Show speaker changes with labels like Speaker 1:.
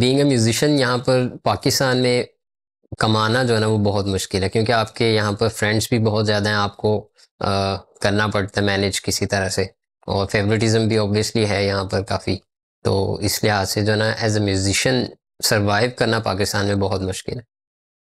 Speaker 1: being a musician यहाँ पर पाकिस्तान में कमाना जो है ना वो बहुत मुश्किल है क्योंकि आपके यहाँ पर फ्रेंड्स भी बहुत ज़्यादा हैं आपको आ, करना पड़ता है मैनेज किसी तरह से और फेवरेटिज्म भी ऑब्वियसली है यहाँ पर काफ़ी तो इस लिहाज से जो है ना एज अ म्यूज़िशन सर्वाइव करना पाकिस्तान में बहुत मुश्किल है